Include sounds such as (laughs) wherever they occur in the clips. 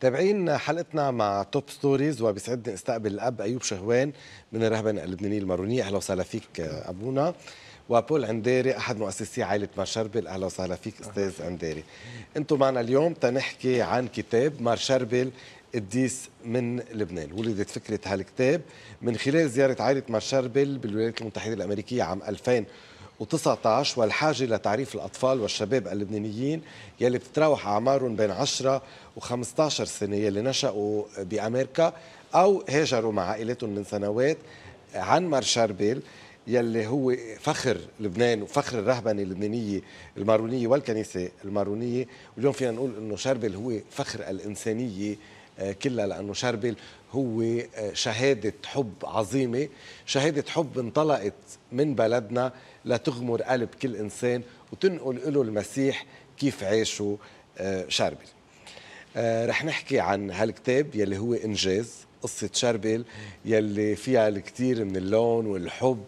تابعين حلقتنا مع توب ستوريز وبيسعدني استقبل الاب ايوب شهوان من الرهبنه اللبنانيه المارونيه اهلا وسهلا فيك ابونا وبول عنديري احد مؤسسي عائله مارشربل اهلا وسهلا فيك استاذ عنديري انتم معنا اليوم تنحكي عن كتاب مارشربل قديس من لبنان ولدت فكره هالكتاب من خلال زياره عائله مارشربل بالولايات المتحده الامريكيه عام 2000 و19 والحاجة لتعريف الأطفال والشباب اللبنانيين يلي بتتراوح أعمارهم بين 10 و15 سنة يلي نشأوا بأمريكا أو هاجروا مع عائلتهم من سنوات عنمر شربل يلي هو فخر لبنان وفخر الرهبنه اللبنانيه المارونيه والكنيسه المارونيه واليوم فينا نقول انه شربل هو فخر الانسانيه آه، كلها لانه شربل هو آه، شهاده حب عظيمه شهاده حب انطلقت من بلدنا لتغمر قلب كل إنسان وتنقل له المسيح كيف عاشوا آه، شربل آه، رح نحكي عن هالكتاب يلي هو إنجاز قصة شربل يلي فيها الكثير من اللون والحب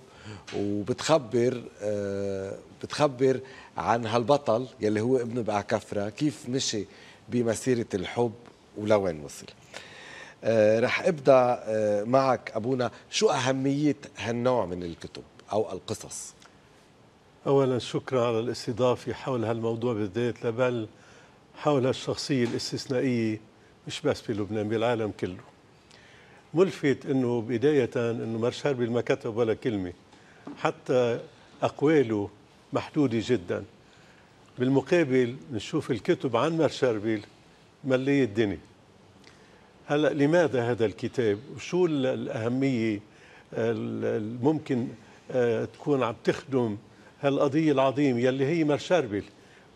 وبتخبر آه، بتخبر عن هالبطل يلي هو ابن بعكفرة كيف مشي بمسيرة الحب ولوين وصل رح ابدا معك ابونا شو اهميه هالنوع من الكتب او القصص أولا شكرا على الاستضافة حول هالموضوع بالذات بل حول الشخصية الاستثنائية مش بس في لبنان بالعالم كله ملفت أنه بداية أنه مرشال ما كتب ولا كلمة حتى أقواله محدودة جدا بالمقابل نشوف الكتب عن مرشاربيل ملية الدنيا هلا لماذا هذا الكتاب وشو الأهمية الممكن آه، تكون عم تخدم هالقضية العظيمة يلي هي مرشربل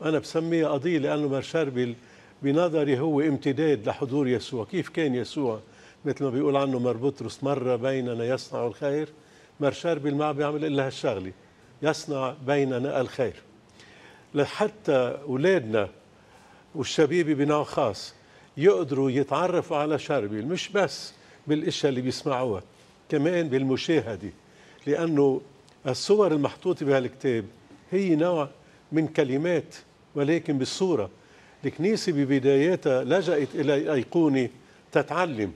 أنا بسميها قضية لأنه مرشربل بنظري هو امتداد لحضور يسوع كيف كان يسوع مثل ما بيقول عنه مر بطرس مر بيننا يصنع الخير مرشربل ما بيعمل إلا هالشغلة يصنع بيننا الخير لحتى أولادنا والشبيبة بنوع خاص يقدروا يتعرفوا على شربل مش بس بالاشياء اللي بيسمعوها كمان بالمشاهده لانه الصور المحطوطة بهالكتاب هي نوع من كلمات ولكن بالصورة الكنيسة ببداياتها لجأت إلى أيقونة تتعلم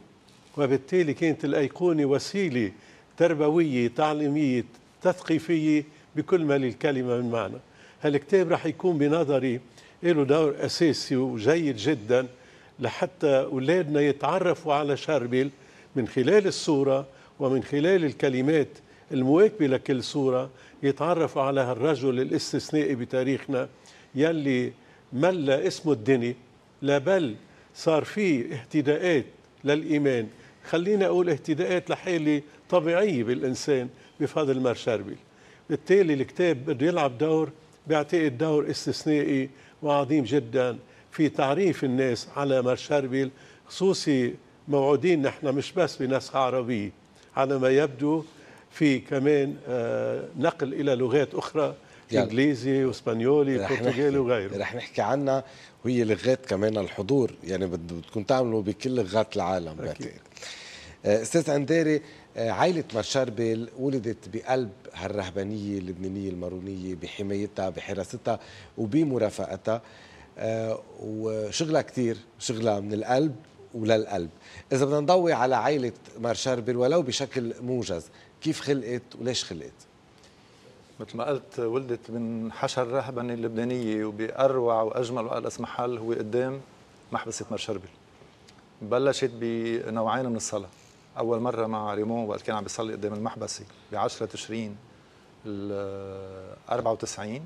وبالتالي كانت الأيقونة وسيلة تربوية تعليمية تثقيفية بكل ما للكلمة من معنى هالكتاب رح يكون بنظري له دور أساسي وجيد جدا لحتى أولادنا يتعرفوا على شربل من خلال الصورة ومن خلال الكلمات المواكبة لكل صورة يتعرفوا على هالرجل الاستثنائي بتاريخنا يلي ملا اسمه الدني لا بل صار في اهتداءات للإيمان خلينا أقول اهتداءات لحالة طبيعية بالإنسان بفضل مار شربل بالتالي الكتاب بده يلعب دور بعتقد دور استثنائي وعظيم جدا في تعريف الناس على مار شربل خصوصي موعودين نحن مش بس بنسخة عربية على ما يبدو في كمان آه، نقل الى لغات اخرى يعني انجليزي واسبانيولي برتغالي وغيره رح نحكي عنها وهي لغات كمان الحضور يعني بدكم تعملوا بكل لغات العالم بعتقد آه، استاذ عنداري آه، عائلة مشاربل ولدت بقلب هالرهبانية اللبنانية المارونية بحمايتها بحراستها وبمرافقتها وشغلها كثير شغلها من القلب وللقلب إذا بدنا نضوي على عائلة مارشاربل ولو بشكل موجز كيف خلقت وليش خلقت؟ مثل ما قلت ولدت من حشر رهبنة اللبنانية وبأروع وأجمل وأقلس محل هو قدام محبسة مرشربل بلشت بنوعين من الصلاة أول مرة مع ريمون وقت كان عم بيصلي قدام المحبسة ب 10 تشرين ال 94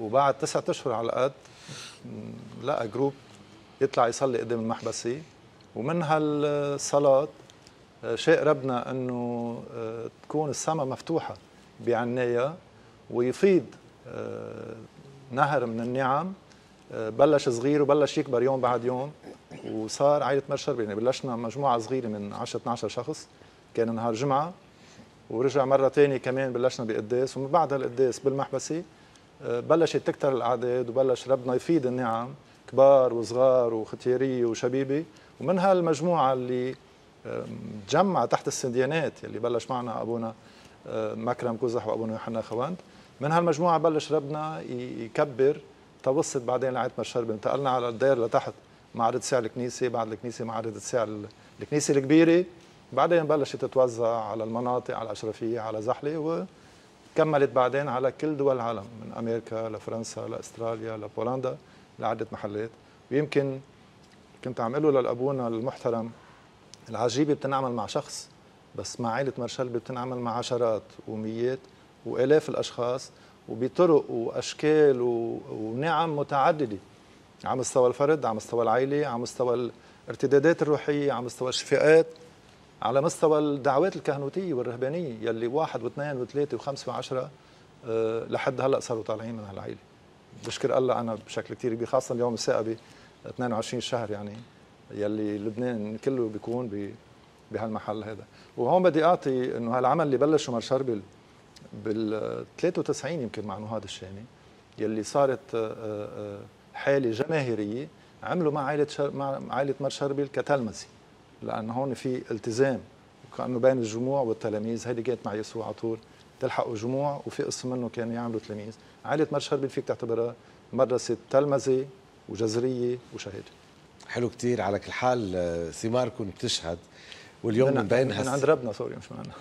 وبعد تسعة أشهر على قد لقى جروب يطلع يصلي قدام المحبسة ومن هالصلاة آه، شاء ربنا أنه آه، تكون السماء مفتوحة بعناية ويفيض آه، نهر من النعم بلش صغير وبلش يكبر يوم بعد يوم وصار عائلة مرشر يعني بلشنا مجموعة صغيرة من 10 12 شخص كان نهار جمعة ورجع مرة ثانية كمان بلشنا بقداس ومن بعد هالقداس بالمحبسة بلشت تكتر الأعداد وبلش ربنا يفيد النعم كبار وصغار وختيارية وشبيبة ومن هالمجموعة اللي جمع تحت السنديانات اللي بلش معنا أبونا مكرم كوزح وأبونا يوحنا خواند من هالمجموعة بلش ربنا يكبر توسط بعدين لعيلة مرشرب انتقلنا على الدير لتحت معرض سعر الكنيسة بعد الكنيسة معرض سعر الكنيسة الكبيرة بعدين بلشت تتوزع على المناطق على الأشرفية على زحلة وكملت بعدين على كل دول العالم من أمريكا لفرنسا لأستراليا لبولندا لعدة محلات ويمكن كنت عم اقول للابونا المحترم العجيبه بتنعمل مع شخص بس مع عائله مارشال بتنعمل مع عشرات وميات والاف الاشخاص وبطرق واشكال و... ونعم متعدده على مستوى الفرد على مستوى العائله على مستوى الارتدادات الروحيه على مستوى الشفاءات على مستوى الدعوات الكهنوتيه والرهبانيه يلي واحد واثنين وثلاثه وخمسه وعشره آه، لحد هلا صاروا طالعين من هالعائله بشكر الله انا بشكل كثير كبير خاصه اليوم الثاقبه 22 شهر يعني يلي لبنان كله بيكون بهالمحل هذا وهون بدي اعطي انه هالعمل اللي بلشه مر شربل بال 93 يمكن مع نهاد الشامي يلي صارت آه، آه، حاله جماهيريه عملوا مع عائله مع عائله مر شربل كتلمذه لانه هون في التزام كانه بين الجموع والتلاميذ هيدي كانت مع يسوع على طول تلحقوا جموع وفي قسم منه كانوا يعملوا تلاميذ عائله مر شربل فيك تعتبرها مدرسه تلمذه وجزريه وشهاده حلو كتير على كل حال آه، ثماركم بتشهد واليوم من, بينها من عند ربنا سوري مش معنا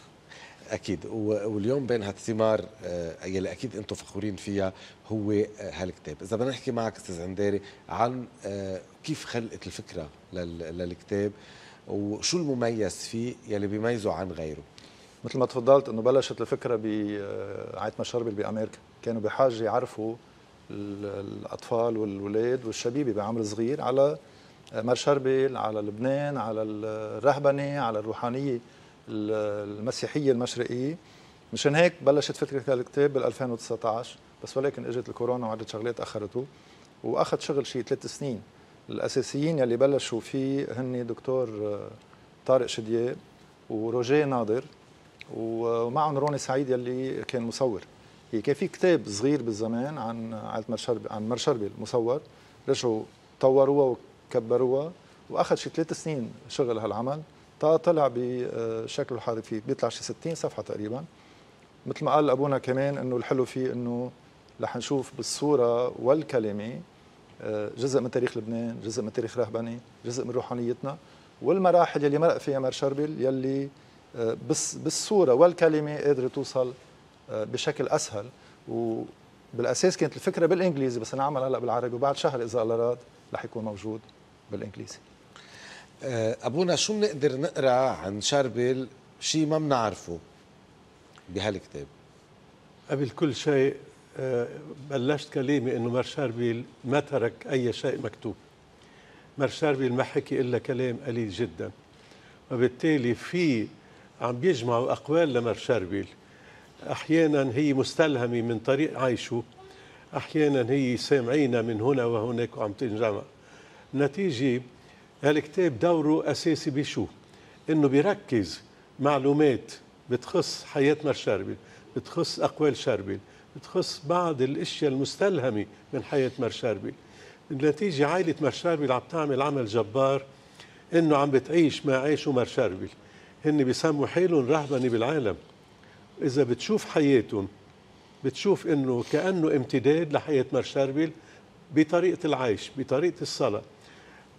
اكيد واليوم بين هالثمار آه، يلي اكيد انتم فخورين فيها هو آه، هالكتاب اذا بدنا نحكي معك استاذ عنداري عن كيف خلقت الفكره للكتاب وشو المميز فيه يلي بيميزه عن غيره مثل ما تفضلت انه بلشت الفكره بعيد مشربل بامريكا كانوا بحاجه يعرفوا الاطفال والولاد والشبيبه بعمر صغير على مار شربل على لبنان على الرهبنه على الروحانيه المسيحيه المشرقيه مشان هيك بلشت فكره الكتاب بال 2019 بس ولكن اجت الكورونا وعدة شغلات اخرته واخذ شغل شيء ثلاث سنين الاساسيين يلي بلشوا فيه هن دكتور آه، طارق شدياب وروجيه ناظر ومعهم روني سعيد يلي كان مصور هي كان في كتاب صغير بالزمان عن عائله مرشربي عن مرشربي المصور رجعوا طوروها وكبروها واخذ شي ثلاث سنين شغل هالعمل تا طلع بشكل آه، حرفي بيطلع شي 60 صفحه تقريبا مثل ما قال ابونا كمان انه الحلو فيه انه رح نشوف بالصوره والكلمه آه، جزء من تاريخ لبنان، جزء من تاريخ رهبني، جزء من روحانيتنا والمراحل يلي مرق فيها مرشربل شربل يلي آه، بالصوره والكلمه قادره توصل بشكل اسهل وبالاساس كانت الفكره بالانجليزي بس انعمل هلا بالعربي وبعد شهر اذا الله راد رح يكون موجود بالانجليزي آه، ابونا شو بنقدر نقرا عن شربل شيء ما بنعرفه بهالكتاب قبل كل شيء آه، بلشت كلامي انه شربيل ما ترك اي شيء مكتوب شربيل ما حكي الا كلام قليل جدا وبالتالي في عم بيجمعوا اقوال شربيل أحيانا هي مستلهمة من طريق عيشه أحيانا هي سامعينا من هنا وهناك وعم تنجمع نتيجة هالكتاب دوره أساسي بشو إنه بيركز معلومات بتخص حياتنا الشربل بتخص أقوال شربل بتخص بعض الاشياء المستلهمه من حياه مرشاربي النتيجه عائله مرشاربي عم تعمل عمل جبار انه عم بتعيش ما مر مرشاربي هن بيسموا حالهم رهبنه بالعالم اذا بتشوف حياتهم بتشوف انه كانه امتداد لحياه مرشاربيل بطريقه العيش بطريقه الصلاه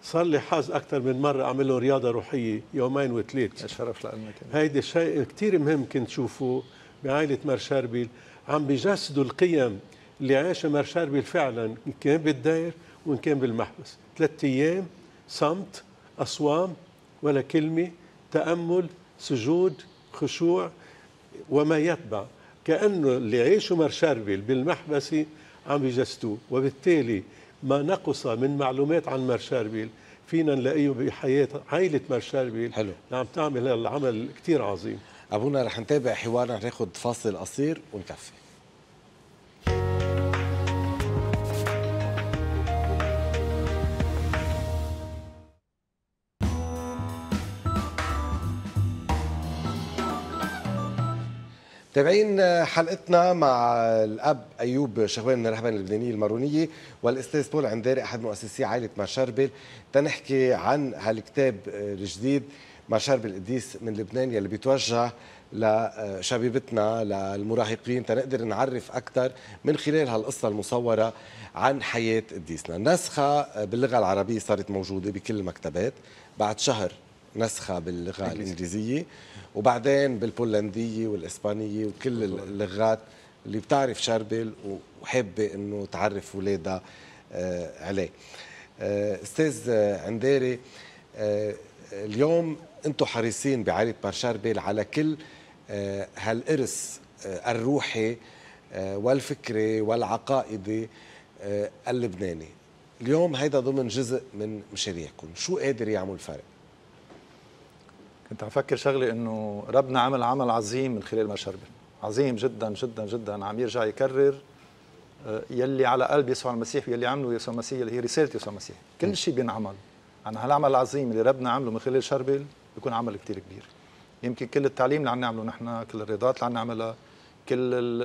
صار لي حظ اكثر من مره اعمل لهم رياضه روحيه يومين وثلاث شرف لأنك هيدي الشيء كثير مهم كنت شوفه بعائله مرشاربيل عم بيجسدوا القيم اللي عاشها مرشاربيل فعلا ان كان بالداير وان كان بالمحبس ثلاث ايام صمت اصوام ولا كلمه تامل سجود خشوع وما يتبع كأنه اللي عيشوا مرشارفيل بالمحبسة عم يجسدوه وبالتالي ما نقص من معلومات عن مرشارفيل فينا نلاقيه بحياة عائلة مرشارفيل حلو عم تعمل هالعمل كتير عظيم أبونا رح نتابع حوارنا رح ناخد فاصل قصير ونكفي تابعين حلقتنا مع الاب ايوب شهوان من الرهبان اللبنانيه المارونيه والاستاذ بول عنداري احد مؤسسي عائله مشربل تنحكي عن هالكتاب الجديد مشربل القديس من لبنان يلي بيتوجه لشبيبتنا للمراهقين تنقدر نعرف اكثر من خلال هالقصه المصوره عن حياه قديسنا، النسخه باللغه العربيه صارت موجوده بكل المكتبات بعد شهر نسخه باللغه الانجليزيه وبعدين بالبولنديه والاسبانيه وكل اللغات اللي بتعرف شربل وحابه انه تعرف اولادها آه، عليه آه، استاذ عنداري آه، اليوم انتم حريصين بعائله بار شربل على كل هالارث الروحي والفكري والعقائدي اللبناني اليوم هيدا ضمن جزء من مشاريعكم شو قادر يعمل فرق كنت عم فكر شغله انه ربنا عمل عمل عظيم من خلال ما شربل عظيم جدا جدا جدا عم يرجع يكرر آه، يلي على قلب يسوع المسيح ويلي عمله يسوع المسيح اللي هي رساله يسوع المسيح كل شيء بينعمل عن هالعمل العظيم اللي ربنا عمله من خلال شربل بيكون عمل كتير كبير يمكن كل التعليم اللي عم نعمله نحن كل الرياضات اللي عم نعملها كل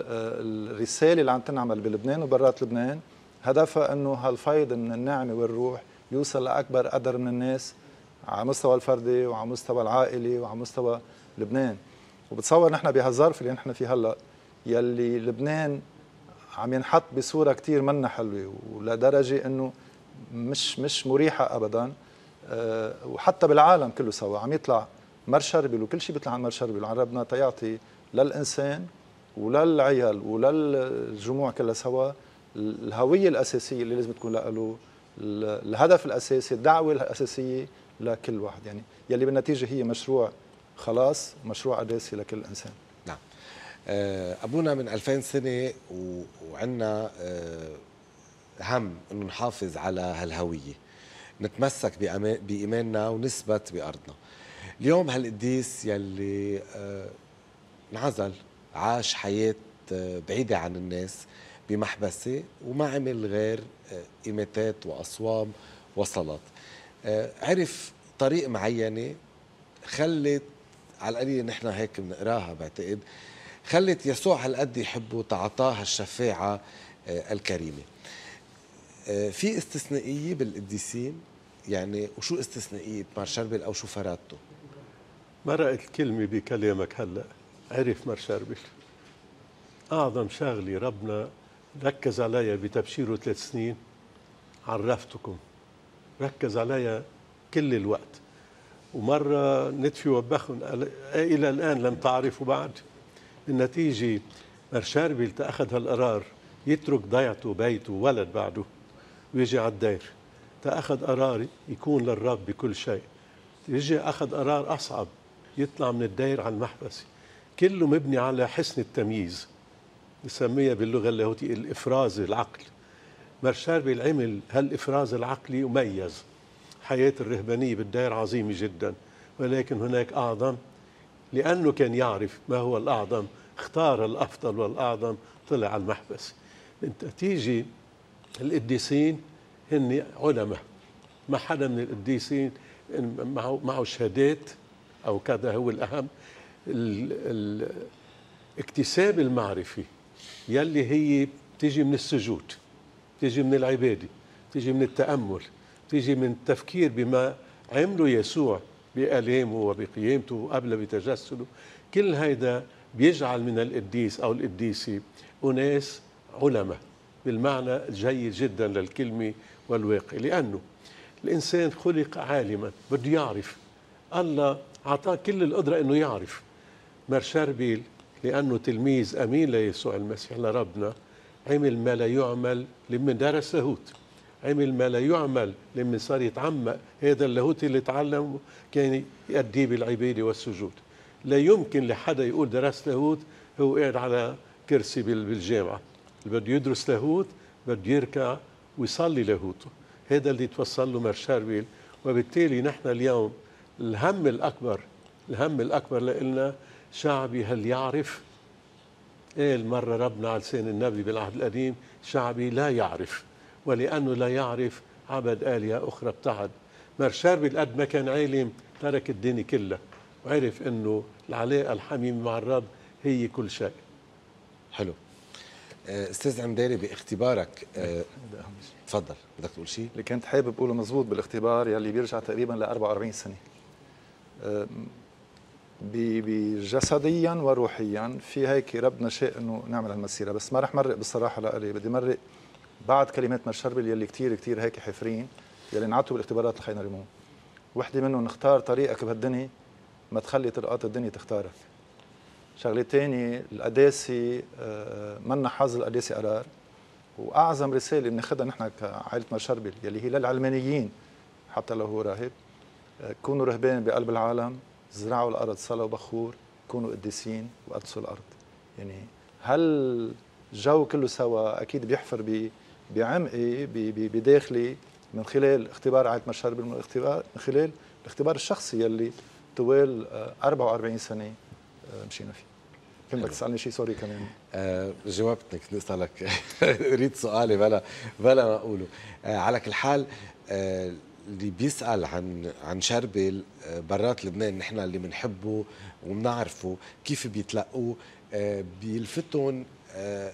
الرساله اللي عم تنعمل بلبنان وبرات لبنان هدفها انه هالفيض من النعمه والروح يوصل لاكبر قدر من الناس على مستوى الفردي وعلى مستوى العائلي وعلى مستوى لبنان وبتصور نحن بهالظرف اللي نحن فيه هلا يلي لبنان عم ينحط بصوره كثير منا حلوه ولدرجه انه مش مش مريحه ابدا أه وحتى بالعالم كله سوا عم يطلع شربل وكل شيء بيطلع عن شربل عن ربنا تيعطي للانسان وللعيال وللجموع كلها سوا الهويه الاساسيه اللي لازم تكون له الهدف الاساسي الدعوه الاساسيه لكل واحد يعني يلي بالنتيجه هي مشروع خلاص مشروع اساسي لكل انسان نعم آه، ابونا من 2000 سنه وعندنا آه، هم انه نحافظ على هالهويه نتمسك بايماننا ونثبت بارضنا اليوم هالقديس يلي آه، انعزل عاش حياه بعيده عن الناس بمحبسه وما عمل غير ايمتات واصوام وصلاه آه، عرف طريق معينه خلت على القليله نحن هيك بنقراها بعتقد خلت يسوع هالقد يحبه تعطاه الشفاعه آه، الكريمه آه، في استثنائيه بالقديسين يعني وشو استثنائيه مارشربل او شو فرادته مرقت الكلمه بكلامك هلا عرف مارشربل اعظم شغله ربنا ركز عليها بتبشيره ثلاث سنين عرفتكم ركز عليا كل الوقت ومرة نتفي وبخن إلى الآن لم تعرفوا بعد النتيجة مرشاربي اللي أخذ هالقرار يترك ضيعته بيته وولد بعده ويجي على الدير تأخذ قرار يكون للرب بكل شيء يجي أخذ قرار أصعب يطلع من الدير على المحبس كله مبني على حسن التمييز نسميها باللغة اللاهوتية الإفراز العقل مرشاربي عمل هالإفراز العقلي وميز حياة الرهبانية بالدائر عظيمة جدا ولكن هناك أعظم لأنه كان يعرف ما هو الأعظم اختار الأفضل والأعظم طلع المحبس تيجي القديسين هن علماء ما حدا من القديسين معه معه شهادات أو كذا هو الأهم الاكتساب المعرفي يلي هي بتيجي من السجود تيجي من العبادة تيجي من التأمل تيجي من التفكير بما عمله يسوع بآلامه وبقيامته قبل بتجسده كل هيدا بيجعل من القديس أو القديسة أناس علماء بالمعنى الجيد جدا للكلمة والواقع لأنه الإنسان خلق عالما بده يعرف الله أعطاه كل القدرة أنه يعرف مار لأنه تلميذ أمين ليسوع المسيح لربنا عمل ما لا يعمل لمن درس لاهوت عمل ما لا يعمل لمن صار يتعمق هذا اللاهوت اللي تعلمه كان يؤدي بالعبادة والسجود لا يمكن لحدا يقول درست لاهوت هو قاعد على كرسي بالجامعة اللي بده يدرس لاهوت بده يركع ويصلي لاهوته هذا اللي توصل له مرشاربيل وبالتالي نحن اليوم الهم الأكبر الهم الأكبر لنا شعبي هل يعرف قال إيه المرة ربنا على لسان النبي بالعهد القديم شعبي لا يعرف ولأنه لا يعرف عبد آلهة أخرى ابتعد مرشاربل قد ما كان عالم ترك الدنيا كلها وعرف أنه العلاقة الحميمة مع الرب هي كل شيء حلو آه، استاذ عمداري باختبارك آه، تفضل بدك تقول شيء اللي كنت حابب اقوله مزبوط بالاختبار يلي بيرجع تقريبا ل 44 سنه آه، بجسديا وروحيا في هيك ربنا شاء انه نعمل هالمسيره بس ما رح مرق بالصراحه لالي بدي مرق بعد كلمات مر شربل يلي كثير كثير هيك حفرين يلي انعطوا بالاختبارات خلينا نرموه وحده منهم نختار طريقك بهالدنيا ما تخلي طرقات الدنيا تختارك شغله ثانيه القداسه آه، منا حظ القداسه قرار واعظم رساله بناخذها نحن كعائله مرشربل يلي هي للعلمانيين حتى لو هو راهب آه، كونوا رهبان بقلب العالم زرعوا الارض صلوا بخور كونوا قديسين وقدسوا الارض يعني هل الجو كله سوا اكيد بيحفر بعمقي بداخلي من خلال اختبار عائله مشهر من من خلال الاختبار الشخصي يلي طوال 44 آه، سنه آه، مشينا فيه كنت بدك تسالني شيء سوري كمان آه جاوبتك اسالك (laughs) ريت سؤالي بلا بلا ما اقوله آه على كل حال آه اللي بيسال عن عن شربل برات لبنان نحن اللي بنحبه وبنعرفه كيف بيتلقوه آه، بيلفتهم آه،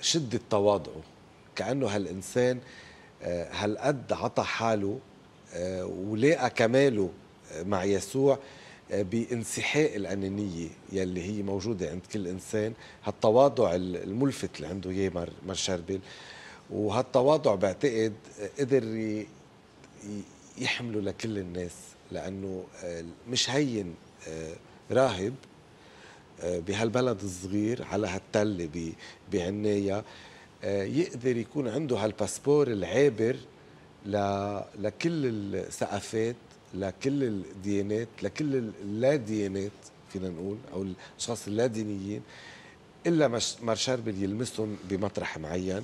شده تواضعه كانه هالانسان آه، هالقد عطى حاله ولاقى كماله مع يسوع بانسحاء الأنانية يلي هي موجودة عند كل إنسان هالتواضع الملفت اللي عنده إياه مر شربل وهالتواضع بعتقد قدر يحملوا لكل الناس لانه آه، مش هين آه، راهب آه، بهالبلد الصغير على هالتله بعناية يقدر يكون عنده هالباسبور العابر لكل الثقافات لكل الديانات لكل اللا ديانات فينا نقول او الاشخاص اللا دينيين الا ما الشرب يلمسهم بمطرح معين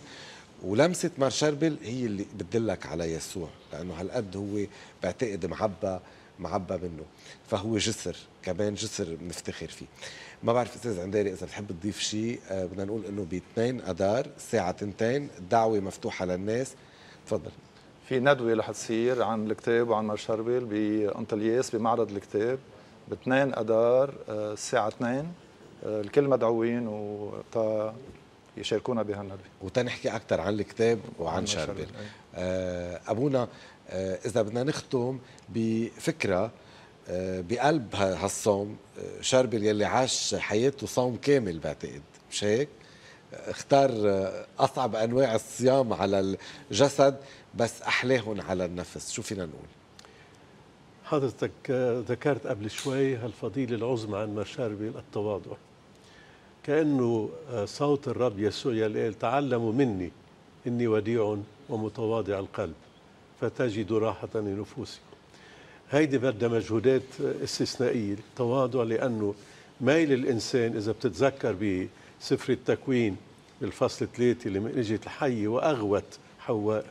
ولمسه مار شربل هي اللي بتدلك على يسوع لانه هالقد هو بعتقد معبى معبى منه فهو جسر كمان جسر بنفتخر فيه ما بعرف استاذ عنداري اذا بتحب تضيف شيء آه، بدنا نقول انه ب 2 اذار الساعه 2 الدعوه مفتوحه للناس تفضل في ندوه رح تصير عن الكتاب وعن مار شربل بانطلياس بمعرض الكتاب ب 2 اذار الساعه 2 الكل مدعوين وتا يشاركونا بها الندوه وتنحكي اكثر عن الكتاب وعن شربل آه، ابونا آه، اذا بدنا نختم بفكره آه، بقلب هالصوم شربل يلي عاش حياته صوم كامل بعتقد مش هيك؟ اختار اصعب انواع الصيام على الجسد بس احلاهم على النفس شو فينا نقول حضرتك ذكرت قبل شوي هالفضيله العظمى عن شربل التواضع كأنه آه، صوت الرب يسوع يقول تعلموا مني إني وديع ومتواضع القلب فتجدوا راحة لنفوسكم هيدي بدها مجهودات آه، استثنائية التواضع لأنه ميل الإنسان إذا بتتذكر بسفر التكوين بالفصل ثلاثة لما اجت الحية وأغوت حواء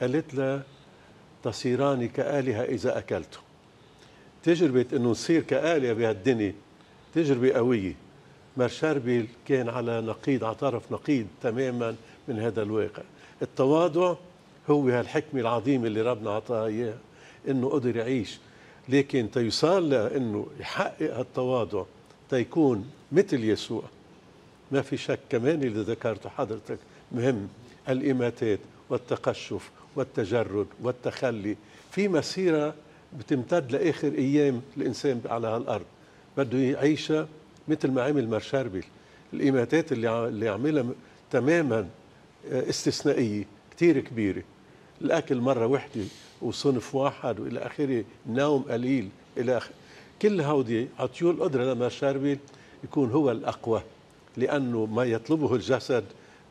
قالت لها تصيران كآلهة إذا أكلته تجربة أنه نصير كآلهة بهالدنيا تجربة قوية مارشاربيل كان على نقيض على طرف نقيض تماما من هذا الواقع التواضع هو هالحكمة العظيمة اللي ربنا عطاها إياها إنه قدر يعيش لكن تيصال لأنه يحقق هالتواضع تيكون مثل يسوع ما في شك كمان اللي ذكرته حضرتك مهم الإماتات والتقشف والتجرد والتخلي في مسيرة بتمتد لآخر أيام الإنسان على هالأرض بده يعيشها مثل ما عمل مرشاربل الإيماتات اللي اللي عملها تماما آه، استثنائية كتير كبيرة الأكل مرة وحدة وصنف واحد وإلى آخره نوم قليل إلى آخره كل هودي عطيوا القدرة لمرشاربل يكون هو الأقوى لأنه ما يطلبه الجسد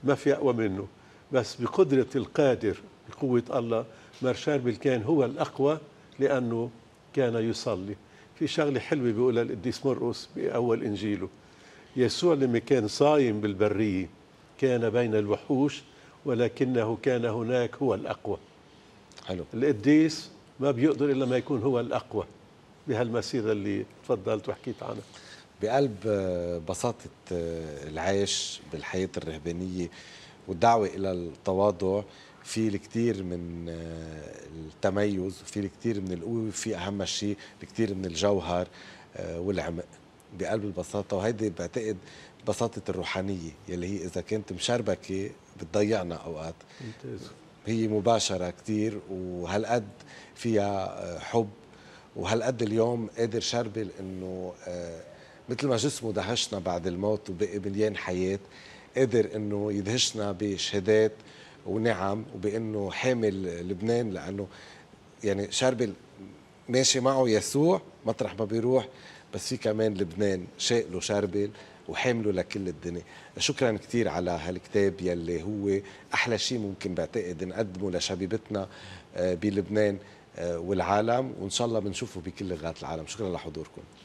ما في أقوى منه بس بقدرة القادر بقوة الله مرشاربل كان هو الأقوى لأنه كان يصلي في شغله حلوه بيقولها القديس مرقس باول انجيله يسوع لما كان صايم بالبريه كان بين الوحوش ولكنه كان هناك هو الاقوى حلو القديس ما بيقدر الا ما يكون هو الاقوى بهالمسيره اللي تفضلت وحكيت عنها بقلب آه، بساطه آه، العيش بالحياه الرهبانيه والدعوه الى التواضع في الكثير من آه، التميز في الكثير من القوه في اهم شيء الكثير من الجوهر آه، والعمق بقلب البساطه وهيدي بعتقد بساطه الروحانيه يلي هي اذا كانت مشربكه إيه، بتضيعنا اوقات ممتاز هي مباشره كثير وهالقد فيها آه، حب وهالقد اليوم قادر شربل انه مثل ما جسمه دهشنا بعد الموت وبقي مليان حياه قادر انه يدهشنا بشهادات ونعم وبانه حامل لبنان لانه يعني شربل ماشي معه يسوع مطرح ما بيروح بس في كمان لبنان شاقله شربل وحامله لكل الدنيا شكرا كثير على هالكتاب يلي هو احلى شيء ممكن بعتقد نقدمه لشبيبتنا آه، بلبنان آه، والعالم وان شاء الله بنشوفه بكل لغات العالم شكرا لحضوركم